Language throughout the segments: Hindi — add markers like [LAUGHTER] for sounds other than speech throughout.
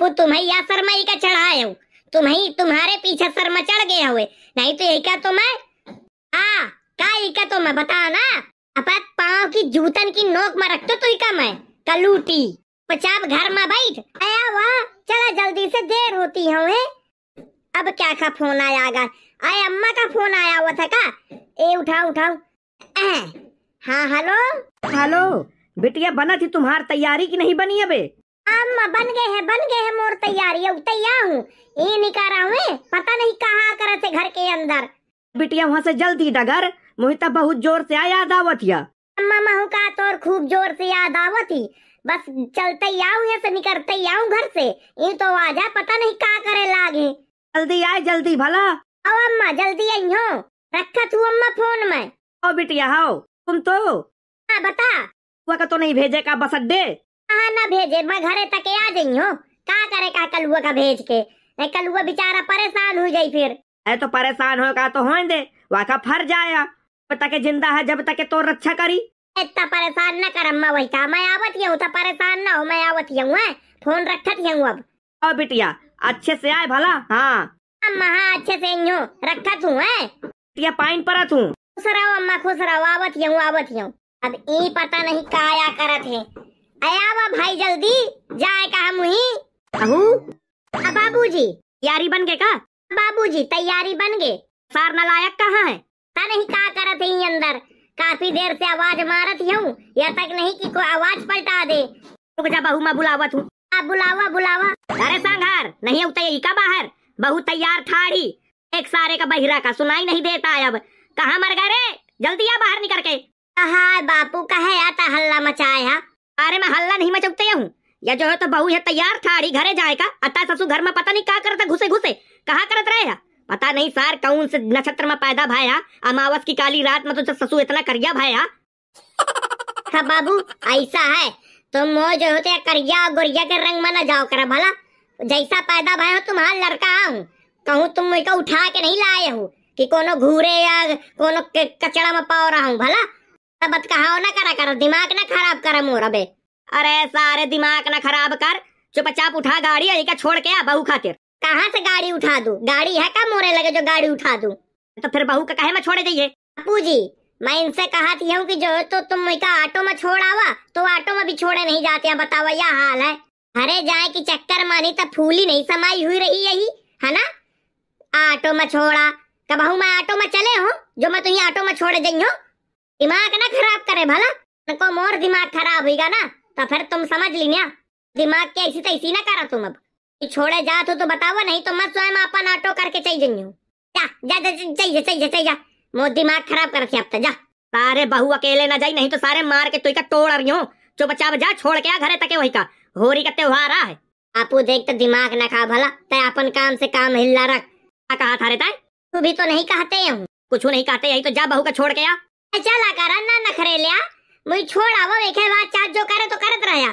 बापू तुम्हें या शर्मा ही का चढ़ाए हूँ तुम्हें तुम्हारे पीछे शर्मा चढ़ गया हुए नहीं तो यही का तो मैं हाँ का यही का तो मैं बता ना अब पाँव की जूतन की नोक में रखते तो का मैं कलूटी पचाप घर में बैठ आया वाह चला जल्दी से देर होती है अब क्या का फोन आया गा आए अम्मा का फोन आया हुआ था का ए उठाओ उठाओ हाँ हेलो हेलो बेटिया बना थी तुम्हारी तैयारी की नहीं बनी अबे अम्मा बन गए हैं बन गए हैं मोर तैयार ये तैयार हूँ ये निकाल रहा हूँ पता नहीं कहाँ कर थे घर के अंदर बिटिया वहाँ से जल्दी डगर मोहिता बहुत जोर से आया दावत या अम्मा महू का तो खूब जोर से याद आवत ही बस चलते ही आऊं यहाँ से निकलते ही आऊं घर से ये तो आ जा पता नहीं कहाँ करे लागे जल्दी आए जल्दी भला आओ अम्मा जल्दी आई हो रखा तू अम्मा फोन में आओ बिटिया आओ तुम तो हाँ बता हुआ का तो नहीं भेजे का बस अड्डे कहा ना भेजे मैं घरे तक आ जाई हूँ का करे का कलुआ का भेज के कलुआ बेचारा परेशान हो जाई फिर अरे तो परेशान हो का तो हो दे वाका फर जाया तके जिंदा है जब तक तो रक्षा करी इतना परेशान न कर अम्मा वही का मैं आवत हूँ तो परेशान ना हो मैं आवत हूँ फोन रखत हूँ अब ओ बिटिया अच्छे से आए भला हाँ अम्मा हाँ अच्छे से ही हूँ रखत हूँ बिटिया पाइन परत हूँ खुश रहो अम्मा खुश रहो आवत हूँ आवत हूँ अब ई पता नहीं काया करत है आया भाई जल्दी जाए कहा मुही अहू बाबू जी तैयारी बन गए का बाबू जी तैयारी बन गए सार नलायक कहाँ है ता नहीं का कर ही अंदर काफी देर से आवाज मारत हूँ यह तक नहीं कि कोई आवाज पलटा दे रुक जा बहू मैं बुलावत हूँ आप बुलावा बुलावा अरे संघार नहीं उतर का बाहर बहू तैयार ठाड़ी एक सारे का बहिरा का सुनाई नहीं देता है अब कहाँ मर गए रे जल्दी आ बाहर निकल के कहा बापू कहे आता हल्ला मचाया अरे मैं हल्ला नहीं मचाते हूँ या जो है तो बहू है तैयार थाड़ी घरे जाएगा अता ससु घर में पता नहीं कहा करता घुसे घुसे कहा करत रहे पता नहीं सार कौन से नक्षत्र में पैदा भाया अमावस की काली रात में तो ससु इतना करिया भाया [LAUGHS] हाँ बाबू ऐसा है तुम तो जो होते करिया गुरिया के रंग में न जाओ कर भला जैसा पैदा भाई हो तुम्हारा लड़का हूँ कहूँ तुम मुझे उठा के नहीं लाए हो कि कोनो घूरे या कोनो कचड़ा में पाओ रहा हूँ भला तब कहा ना करा करो दिमाग ना खराब करा मोर अबे अरे सारे दिमाग ना खराब कर चुपचाप उठा गाड़ी यही का छोड़ के बहू खातिर कहा से गाड़ी उठा दू गाड़ी है का मोरे लगे जो गाड़ी उठा दू तो फिर बहू का कहे में छोड़े जाइए अपू जी मैं इनसे कहाती हूँ की जो तो तुम का ऑटो में छोड़ आवा तो ऑटो में भी छोड़े नहीं जाते बताओ यह हाल है हरे जाए की चक्कर मानी तो फूली नहीं समाई हुई रही यही है ना ऑटो में छोड़ा बहू मैं ऑटो में चले हूँ जो मैं तुम्हें ऑटो में छोड़ गई हूँ दिमाग ना खराब करे भला को मोर दिमाग खराब होगा ना तो फिर तुम समझ ली ना दिमाग के ऐसी तैसी ना करा तुम अब छोड़े जात हो तो बताओ नहीं तो मत स्वयं अपन ऑटो करके चाहिए जा जा जा जा जा जा जा जा जा मो दिमाग खराब कर रखी अब जा सारे बहू अकेले ना जाई नहीं तो सारे मार के तुई का तोड़ रही हूँ जो बचा बचा छोड़ के आ घरे तके वही का होरी का त्योहार है आपू देख तो दिमाग ना खा भला ते अपन काम से काम हिलना रख क्या कहा था रे तय तू भी तो नहीं कहते हूँ कुछ नहीं कहते यही तो जा बहू का छोड़ के आ चला करा ना नखरे लिया मुई छोड़ा वो देखे बात चार्ज जो करे तो करत रहया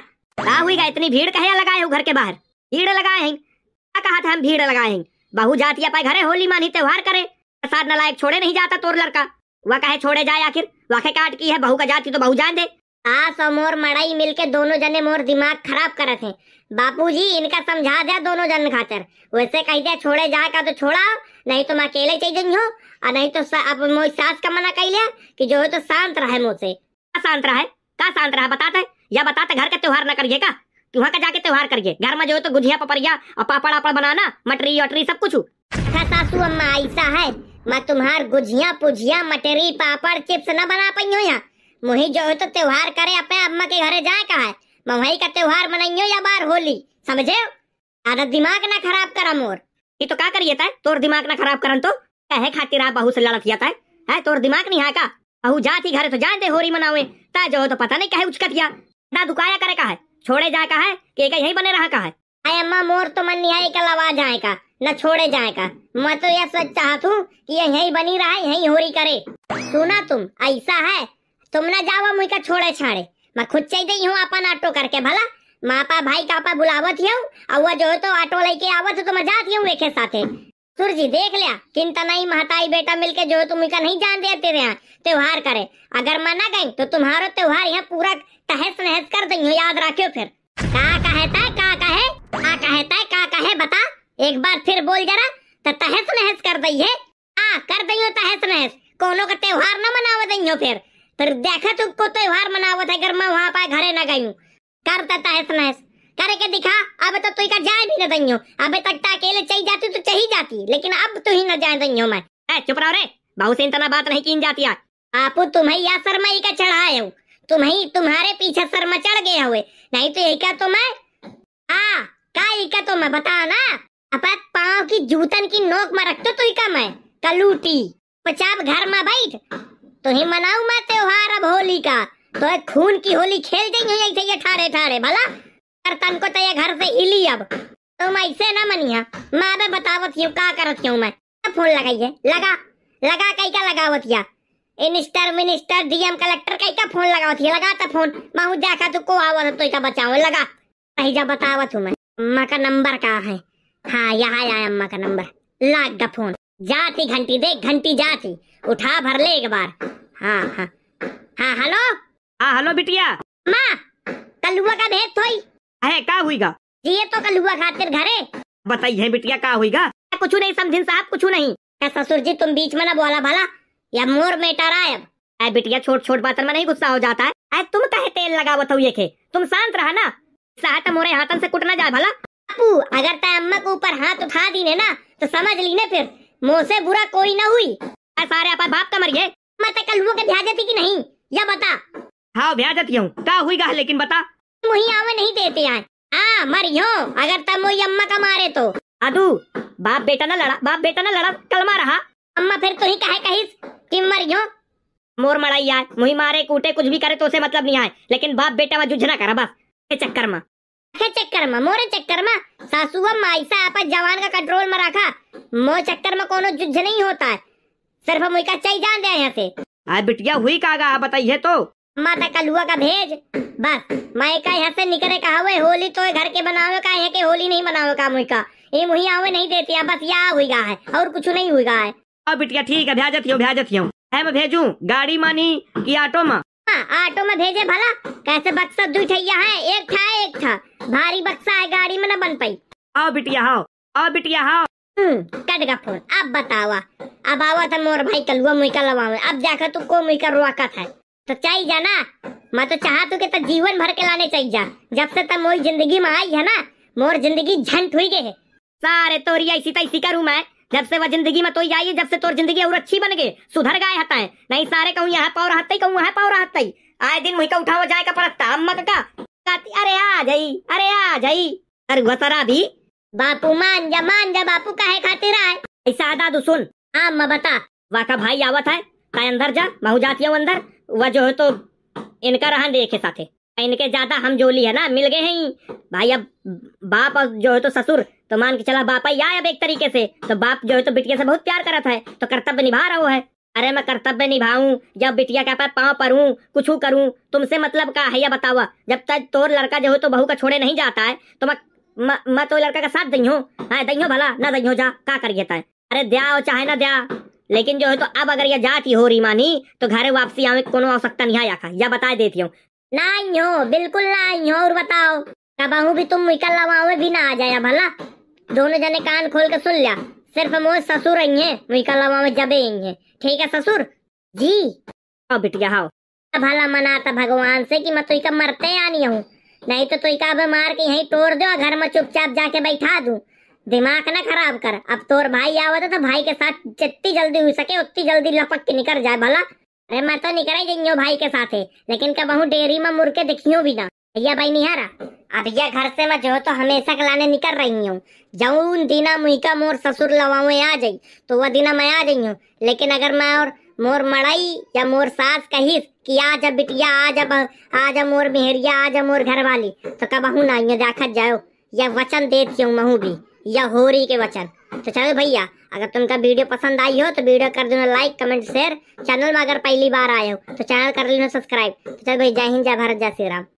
का हुई गा इतनी भीड़ कहे लगाए हो घर के बाहर भीड़ लगाए हैं क्या कहा था हम भीड़ लगाए हैं बहु जाती अपने घरे होली मानी त्योहार करे प्रसाद लायक छोड़े नहीं जाता तोर लड़का वह कहे छोड़े जाए आखिर वाखे काट की है बहू का जाती तो बहू जान दे आस और मोर मड़ाई मिलके दोनों जने मोर दिमाग खराब थे बापू जी इनका समझा दिया दोनों जन खातर वैसे कह दिया छोड़े जाए का तो छोड़ा नहीं तो मैं अकेले चल हूँ और नहीं तो अब मोई सास का मना कह लिया कि जो है तो शांत रहे मुझसे का शांत रहा है का शांत रहा बताते या बताते घर का त्योहार ना करिए का वहाँ का जाके त्योहार करिए घर में जो तो गुजिया पपरिया और पापड़ आपड़ बनाना मटरी वटरी सब कुछ अच्छा, सासू अम्मा ऐसा है मैं तुम्हार गुजिया पुजिया मटरी पापड़ चिप्स न बना पाई हूँ यहाँ वही जो तो त्योहार करे अपने अम्मा के घर जाए का है मैं वही का त्योहार मनाइयो या बार होली समझे आधा दिमाग ना खराब कर मोर ये तो क्या करिए तोर दिमाग ना खराब करन तो कहे खातिर आप बहुत से लड़क जाता है तोर दिमाग नहीं है का अहू जाती घर तो जान होरी मनावे ता जो तो पता नहीं कहे उचकत गया ना दुकाया करे का है छोड़े जाए का है के का यही बने रहा का है आय अम्मा मोर तो मन निहाई का लवा जाए का न छोड़े जाए का मैं तो यह सच चाहत हूँ कि यही बनी रहा यही होरी करे सुना तुम ऐसा है तुम ना जावा मुई का छोड़े छाड़े मैं खुद चाहिए हूँ अपन ऑटो करके भला मापा भाई कापा बुलावत हूँ और वह जो तो ऑटो लेके आवत तो मैं जाती हूँ एक साथे सुरजी देख लिया चिंता नहीं महताई बेटा मिलके जो तुम का नहीं जान दिया तेरे यहाँ त्योहार करे अगर मना गई तो तुम्हारो त्योहार यहाँ पूरा तहस नहस कर देंगे याद रखियो फिर का कहता है का कहे का कहता है का कहे बता एक बार फिर बोल जरा तो तहस नहस कर दई है आ कर दई हो तहस नहस कोनो का त्योहार न मनाव दई फिर फिर देखा तुमको त्योहार मनावत है अगर मैं वहाँ पाए घरे न गई कर देता है स्नेस करके दिखा अब तो तू का जाए भी न दइयो अब तक तो अकेले चही जाती तो चही जाती लेकिन अब तू ही न जाए दइयो मैं ए चुप रहो रे बहु से इतना बात नहीं कीन जाती आज आपू तुम्हें या शर्मा का चढ़ाए हो तुम्हें तुम्हारे पीछे शर्मा चढ़ गए हुए नहीं तो यही क्या तो मैं आ का यही का तो मैं बता ना अब पाँव की जूतन की नोक में रख तो तू का मैं कलूटी पचाब घर में बैठ तो ही मनाऊ मैं त्योहार अब होली का तो खून की होली खेल देंगे ऐसे ये ठारे ठारे भला तन को तो ये घर से इली अब तुम तो ऐसे ना मनिया मैं अबे बतावत हूँ का करत हूँ मैं तो फोन लगाइए लगा लगा कई का लगावत या इनिस्टर मिनिस्टर डीएम कलेक्टर कई का फोन लगावत या लगा तो फोन महू देखा तू तो को आवत तो का बचाओ लगा कहीं जा बतावत हूँ मैं अम्मा का नंबर का है हाँ यहाँ आया अम्मा का नंबर लाग द फोन जाती घंटी देख घंटी जाती उठा भर ले एक बार हाँ हाँ हाँ हेलो हाँ हेलो बिटिया माँ कलुआ का भेद थोई है का हुईगा ये तो कल हुआ खातिर घरे बताइए बिटिया का हुईगा कुछ नहीं समझिन साहब कुछ नहीं ससुर जी तुम बीच में ना बोला भला या मोर मेटा रहा है अरे बिटिया छोट छोट बातन में नहीं गुस्सा हो जाता है अरे तुम कहे तेल लगा बताओ तो ये खे तुम शांत रहा ना साहट तो मोरे हाथन से कुटना जाए भला अपू अगर ते अम्मा के ऊपर हाथ उठा दी ने ना तो समझ ली ने फिर मुँह से बुरा कोई ना हुई अरे सारे आपा बाप का मरिए मैं कल हुआ के भ्याजती की नहीं या बता हाँ भ्याजती हूँ क्या हुई गा लेकिन बता मुही आवे नहीं देते यार आ मरियो अगर तब मुही अम्मा का मारे तो अदू बाप बेटा ना लड़ा बाप बेटा ना लड़ा कलमा रहा अम्मा फिर तू ही कहे कही कि मरियो मोर मड़ाई आए मुही मारे कूटे कुछ भी करे तो उसे मतलब नहीं आए लेकिन बाप बेटा में जुझना करा बस चक्कर में चक्कर मा मोरे चक्कर मा सासू व माइसा आप जवान का कंट्रोल में रखा मो चक्कर में कोनो जुझ नहीं होता है सिर्फ मुही का चाहिए जान दे यहाँ से आ बिटिया हुई कागा बताइए तो माता कलुआ का भेज बस मैं का यहाँ से निकले कहा हुए होली तो घर के बनावे का यहाँ के होली नहीं बनावे का मुई का ये मुही आवे नहीं देती बस यहाँ हुई गा है और कुछ नहीं हुई गा है अब हाँ बिटिया ठीक है भेजती हूँ भेजती हूँ है मैं भेजू गाड़ी मानी की ऑटो में हाँ, ऑटो में भेजे भला कैसे बक्सा दू ठैया है एक था एक था भारी बक्सा है गाड़ी में न बन पाई आओ बिटिया हाँ आओ बिटिया हाँ कट गया फोन अब बतावा अब आवा था मोर भाई कलुआ मुई का लवा अब जाकर तू को मुई का रुआकत है तो चाहिए जा ना मैं तो चाह तू के तो जीवन भर के लाने चाहिए जा जब से तब मोई जिंदगी में आई है ना मोर जिंदगी झंट हुई गए है सारे तोरिया इसी तैसी करूँ मैं जब से वह जिंदगी में तो आई जब से तोर जिंदगी और अच्छी बन गई सुधर गए हता है नहीं सारे कहूँ यहाँ पाओ रहते ही कहूँ वहाँ पाओ रहते ही आए दिन मुहिका उठा उठाओ जाएगा परस्ता अम्मा का अरे आ जाई अरे आ जाई अरे वसरा भी बापू मान जा मान जा बापू काहे खातिर आए ऐसा दादू सुन आम बता वाका भाई आवत है अंदर जा महू जाती हूँ अंदर वह जो है तो इनका रहा देखे साथे इनके ज्यादा हम जोली है ना मिल गए हैं भाई अब बाप और जो है तो ससुर तो मान के चला बापा या अब एक तरीके से तो बाप जो है तो बिटिया से बहुत प्यार करता है तो कर्तव्य निभा रहा है अरे मैं कर्तव्य निभाऊं जब बिटिया के पास पाँव पर हूँ कुछ करूँ तुमसे मतलब का है या बतावा जब तक तोर लड़का जो है तो बहू का छोड़े नहीं जाता है तो मैं मैं तो लड़का का साथ दही हूँ हाँ, दही भला ना दही जा का करिए अरे दिया चाहे ना दिया लेकिन जो है तो अब अगर ये जाती हो रही मानी तो घर वापसी आवे को आवश्यकता नहीं आया का या बता देती हूँ आई हो बिल्कुल आई हो और बताओ आऊ भी तुम निकल लवाओ भी ना आ जाया भला दोनों जने कान खोल के सुन लिया सिर्फ मोह ससुर आई है इकल लवाओ जबे आई है ठीक है ससुर जी आओ हाँ, बिटिया हाओ भला मनाता भगवान से कि मैं तुका तो मरते आनी हूँ नहीं तो तुका अब मार के यही तोड़ दो घर में चुपचाप जाके बैठा दू दिमाग ना खराब कर अब तोर भाई था तो भाई के साथ जितनी जल्दी हो सके उतनी जल्दी लपक के निकल जाए भला अरे मैं तो निकल ही गई भाई के साथ है लेकिन कब हूँ डेयरी में मुड़ के दिखियो भी ना भैया भाई निहारा अब ये घर से मैं जो तो हमेशा खिलाने निकल रही हूँ जऊन दिना का मोर ससुर लवाऊ आ जाये तो वह दिना मैं आ जाई हूँ लेकिन अगर मैं और मोर मड़ाई या मोर सास कही कि आज अब बिटिया आज अब आज मोर मेहरिया आज मोर घर वाली तो कब हूँ ना जाखत जाओ या वचन देती हूँ महू भी या होरी के वचन तो चलो भैया अगर तुमका वीडियो पसंद आई हो तो वीडियो कर देना लाइक कमेंट शेयर चैनल में अगर पहली बार आए हो तो चैनल कर लेना सब्सक्राइब तो चलो भाई जय हिंद जय भारत जय श्री राम